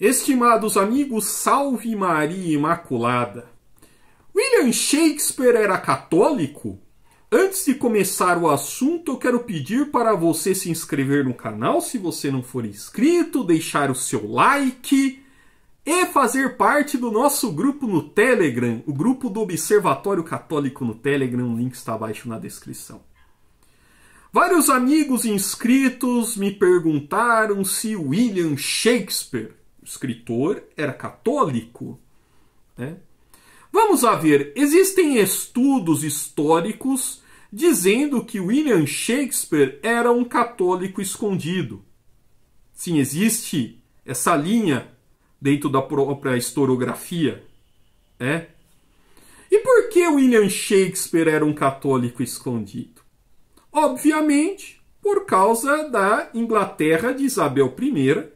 Estimados amigos, salve Maria Imaculada! William Shakespeare era católico? Antes de começar o assunto, eu quero pedir para você se inscrever no canal se você não for inscrito, deixar o seu like e fazer parte do nosso grupo no Telegram, o grupo do Observatório Católico no Telegram, o link está abaixo na descrição. Vários amigos inscritos me perguntaram se William Shakespeare escritor era católico. Né? Vamos a ver, existem estudos históricos dizendo que William Shakespeare era um católico escondido. Sim, existe essa linha dentro da própria historiografia. É? E por que William Shakespeare era um católico escondido? Obviamente, por causa da Inglaterra de Isabel I,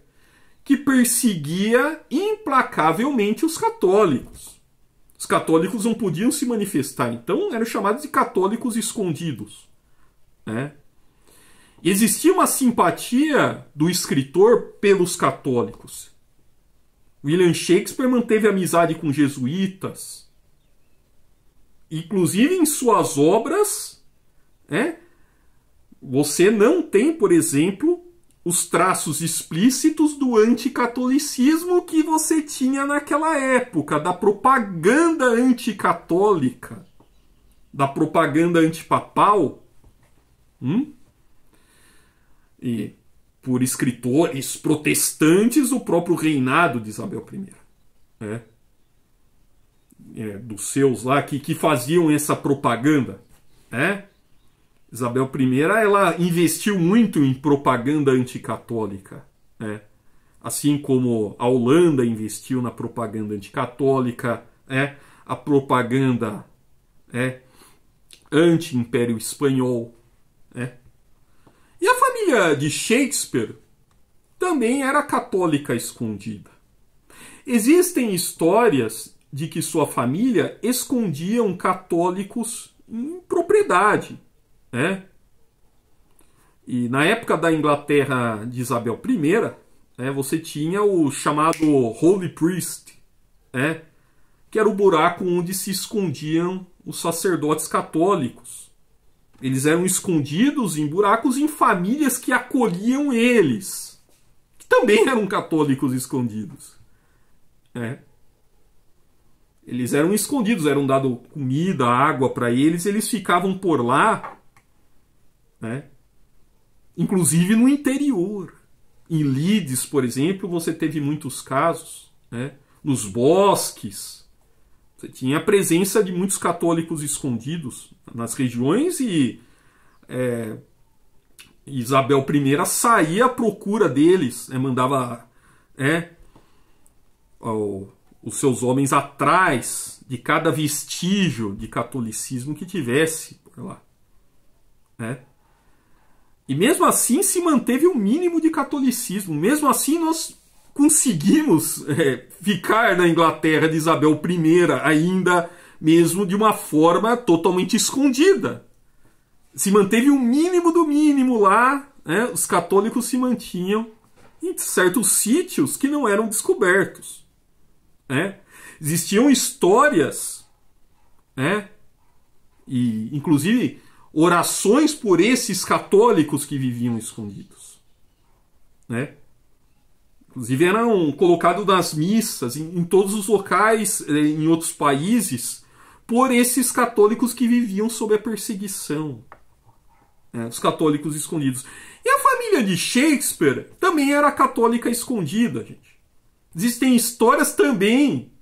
que perseguia implacavelmente os católicos. Os católicos não podiam se manifestar, então eram chamados de católicos escondidos. Né? Existia uma simpatia do escritor pelos católicos. William Shakespeare manteve amizade com jesuítas. Inclusive em suas obras, né, você não tem, por exemplo, os traços explícitos do anticatolicismo que você tinha naquela época, da propaganda anticatólica, da propaganda antipapal, hum? e por escritores protestantes, o próprio reinado de Isabel I. Né? É, dos seus lá que, que faziam essa propaganda. Né? Isabel I ela investiu muito em propaganda anticatólica, né? assim como a Holanda investiu na propaganda anticatólica, né? a propaganda né? anti-império espanhol. Né? E a família de Shakespeare também era católica escondida. Existem histórias de que sua família escondiam católicos em propriedade né? E na época da Inglaterra de Isabel I, né, você tinha o chamado Holy Priest, né? que era o buraco onde se escondiam os sacerdotes católicos. Eles eram escondidos em buracos em famílias que acolhiam eles, que também eram católicos escondidos. É. Eles eram escondidos, eram dado comida, água para eles, eles ficavam por lá né? Inclusive no interior. Em Lides, por exemplo, você teve muitos casos. Né? Nos bosques, você tinha a presença de muitos católicos escondidos nas regiões e é, Isabel I saía à procura deles, né? mandava é, os seus homens atrás de cada vestígio de catolicismo que tivesse por lá. Né? E mesmo assim se manteve o um mínimo de catolicismo. Mesmo assim nós conseguimos é, ficar na Inglaterra de Isabel I ainda mesmo de uma forma totalmente escondida. Se manteve o um mínimo do mínimo lá, né? os católicos se mantinham em certos sítios que não eram descobertos. Né? Existiam histórias, né? e inclusive orações por esses católicos que viviam escondidos. Né? Inclusive eram colocados nas missas, em, em todos os locais, eh, em outros países, por esses católicos que viviam sob a perseguição. Né? Os católicos escondidos. E a família de Shakespeare também era católica escondida, gente. Existem histórias também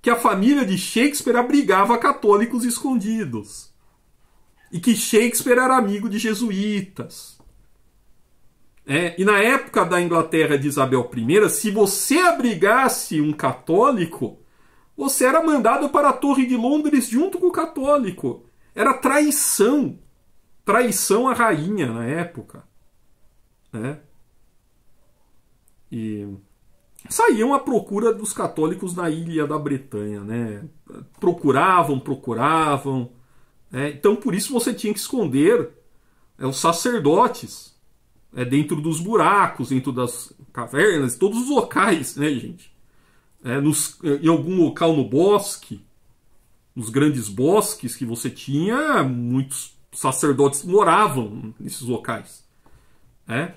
que a família de Shakespeare abrigava católicos escondidos e que Shakespeare era amigo de jesuítas. É, e na época da Inglaterra de Isabel I, se você abrigasse um católico, você era mandado para a Torre de Londres junto com o católico. Era traição. Traição à rainha na época. Né? E saíam à procura dos católicos na ilha da Bretanha. Né? Procuravam, procuravam. É, então por isso você tinha que esconder é, os sacerdotes é, dentro dos buracos, dentro das cavernas, todos os locais, né, gente? É, nos, é, em algum local no bosque, nos grandes bosques que você tinha, muitos sacerdotes moravam nesses locais. Né?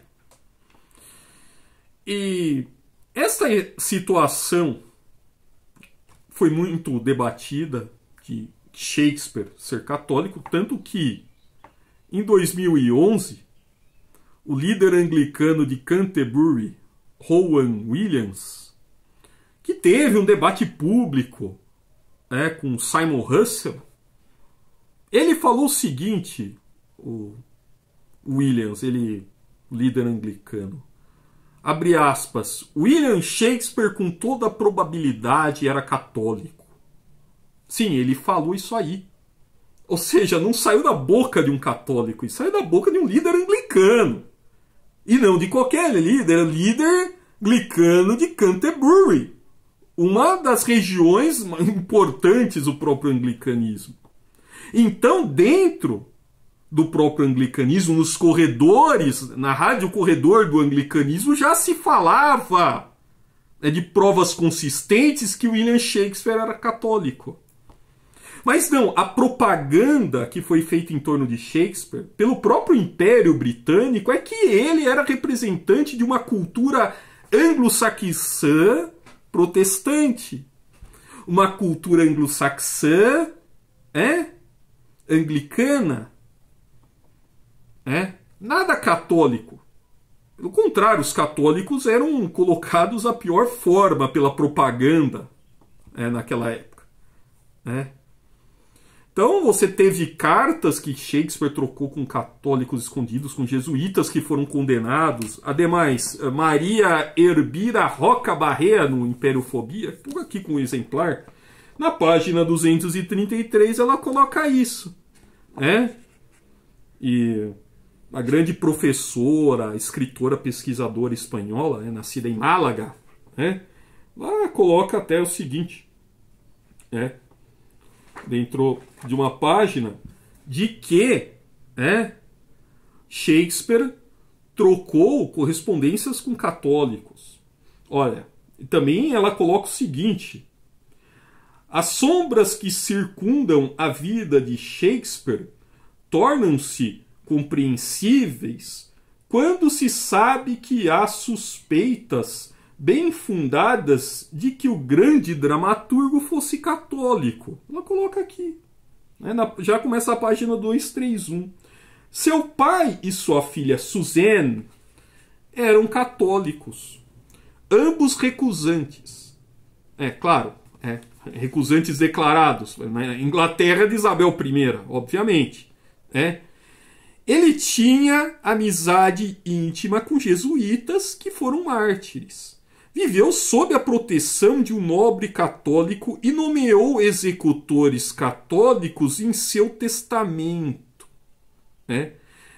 E essa situação foi muito debatida, que Shakespeare ser católico, tanto que em 2011 o líder anglicano de Canterbury, Rowan Williams, que teve um debate público é, com Simon Russell, ele falou o seguinte, o Williams, ele líder anglicano, abre aspas, William Shakespeare com toda probabilidade era católico. Sim, ele falou isso aí. Ou seja, não saiu da boca de um católico, isso saiu da boca de um líder anglicano. E não de qualquer líder, líder anglicano de Canterbury, uma das regiões importantes do próprio anglicanismo. Então, dentro do próprio anglicanismo, nos corredores, na rádio corredor do anglicanismo, já se falava né, de provas consistentes que William Shakespeare era católico. Mas não, a propaganda que foi feita em torno de Shakespeare, pelo próprio Império Britânico, é que ele era representante de uma cultura anglo-saxã protestante. Uma cultura anglo-saxã é? anglicana. É? Nada católico. Pelo contrário, os católicos eram colocados à pior forma pela propaganda é, naquela época. É? Então você teve cartas que Shakespeare trocou com católicos escondidos, com jesuítas que foram condenados. Ademais, eh, Maria Herbira Roca Barrea no Fobia, por aqui com o um exemplar. Na página 233 ela coloca isso, né? E a grande professora, escritora, pesquisadora espanhola, né, nascida em Málaga, né? Ela coloca até o seguinte, né? dentro de uma página de que né, Shakespeare trocou correspondências com católicos. Olha, também ela coloca o seguinte: as sombras que circundam a vida de Shakespeare tornam-se compreensíveis quando se sabe que há suspeitas bem fundadas de que o grande dramaturgo fosse católico. Ela coloca aqui. Né, na, já começa a página 231. Seu pai e sua filha Suzanne eram católicos, ambos recusantes. É claro, é, recusantes declarados. Inglaterra de Isabel I, obviamente. É. Ele tinha amizade íntima com jesuítas que foram mártires viveu sob a proteção de um nobre católico e nomeou executores católicos em seu testamento. Né?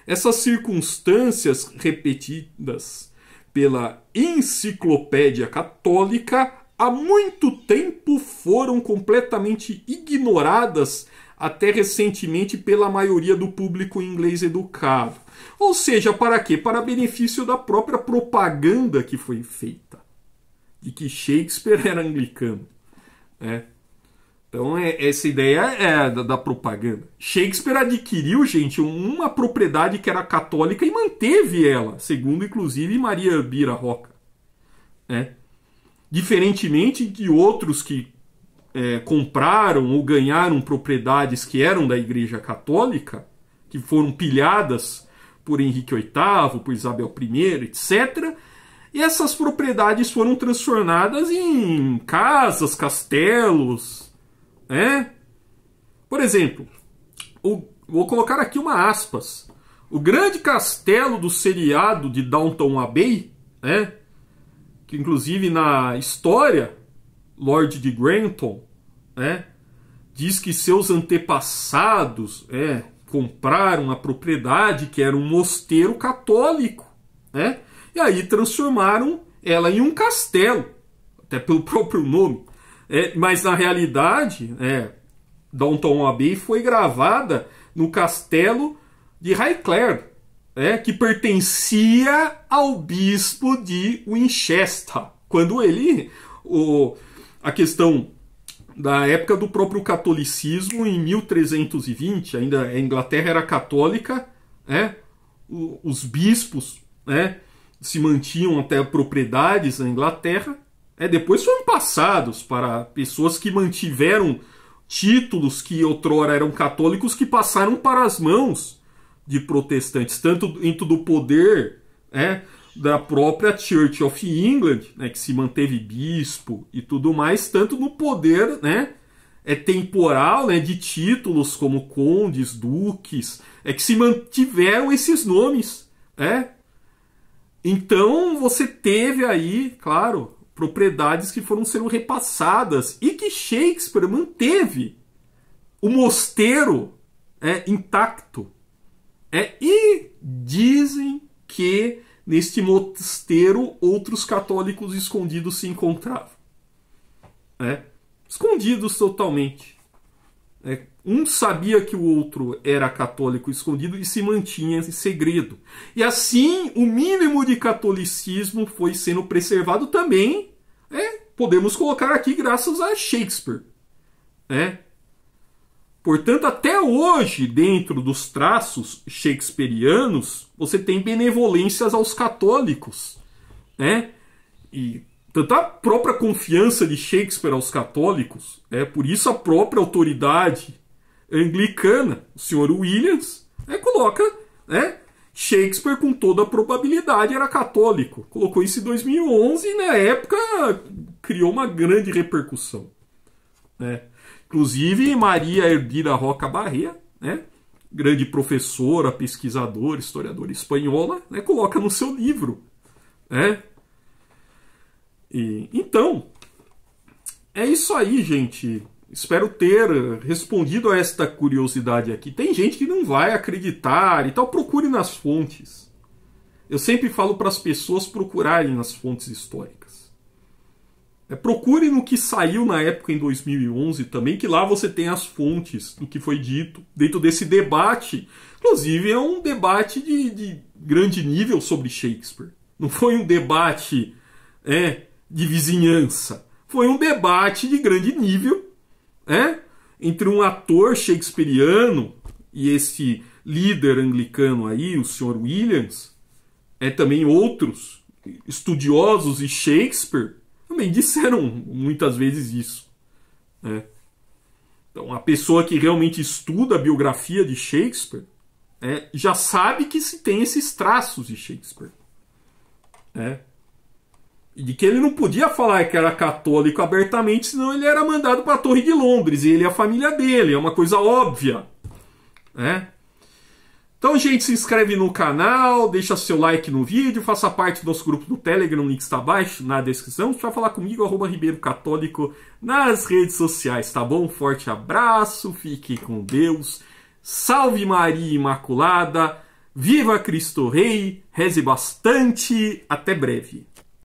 Essas circunstâncias repetidas pela Enciclopédia Católica há muito tempo foram completamente ignoradas até recentemente pela maioria do público inglês educado. Ou seja, para quê? Para benefício da própria propaganda que foi feita de que Shakespeare era anglicano. Né? Então, é, essa ideia é da, da, propaganda. Shakespeare adquiriu, gente, uma propriedade que era católica e manteve ela, segundo inclusive Maria Bira Roca. Né? Diferentemente de outros que é, compraram ou ganharam propriedades que eram da Igreja Católica, que foram pilhadas por Henrique VIII, por Isabel I, etc., e essas propriedades foram transformadas em casas, castelos, né? Por exemplo, o, vou colocar aqui uma aspas. O grande castelo do seriado de Downton Abbey, né? Que inclusive na história, Lord de Granton, né? Diz que seus antepassados, é, compraram a propriedade que era um mosteiro católico, né? e aí transformaram ela em um castelo, até pelo próprio nome. É, mas na realidade, é, Downton Abbey foi gravada no castelo de Highclere, é, que pertencia ao bispo de Winchester, quando ele o, a questão da época do próprio catolicismo em 1320, ainda a Inglaterra era católica, é, os bispos, né? se mantinham até propriedades na Inglaterra. É, depois foram passados para pessoas que mantiveram títulos que outrora eram católicos que passaram para as mãos de protestantes, tanto dentro do poder é, da própria Church of England, né, que se manteve bispo e tudo mais, tanto no poder né, é temporal né, de títulos como condes, duques, é que se mantiveram esses nomes é, então você teve aí, claro, propriedades que foram sendo repassadas e que Shakespeare manteve o mosteiro é, intacto. É, e dizem que neste mosteiro outros católicos escondidos se encontravam. É, escondidos totalmente. É, um sabia que o outro era católico escondido e se mantinha em segredo. E assim, o mínimo de catolicismo foi sendo preservado também. É, podemos colocar aqui graças a Shakespeare. É. Portanto, até hoje, dentro dos traços shakespearianos, você tem benevolências aos católicos. Né? E tanto a própria confiança de Shakespeare aos católicos, é por isso a própria autoridade anglicana, o senhor Williams, é, coloca né, Shakespeare com toda a probabilidade era católico. Colocou isso em 2011 e na época criou uma grande repercussão. Né? Inclusive Maria Erdira Roca Barré, né, grande professora, pesquisadora, historiadora espanhola, né, coloca no seu livro né, e, então, é isso aí, gente. Espero ter respondido a esta curiosidade aqui. Tem gente que não vai acreditar e tal. Procure nas fontes. Eu sempre falo para as pessoas procurarem nas fontes históricas. É, procure no que saiu na época em 2011 também, que lá você tem as fontes do que foi dito dentro desse debate. Inclusive, é um debate de, de grande nível sobre Shakespeare. Não foi um debate é, de vizinhança. Foi um debate de grande nível né? entre um ator shakespeariano e esse líder anglicano aí, o senhor Williams, é também outros estudiosos de Shakespeare também disseram muitas vezes isso. Né? Então, a pessoa que realmente estuda a biografia de Shakespeare é, já sabe que se tem esses traços de Shakespeare. Né? de que ele não podia falar que era católico abertamente, senão ele era mandado para a Torre de Londres, e ele e a família dele, é uma coisa óbvia, né? Então, gente, se inscreve no canal, deixa seu like no vídeo, faça parte do nosso grupo do Telegram, o link está abaixo na descrição. Só falar comigo, arroba Ribeiro Católico, nas redes sociais, tá bom? Forte abraço, fique com Deus, salve Maria Imaculada, viva Cristo Rei, reze bastante, até breve.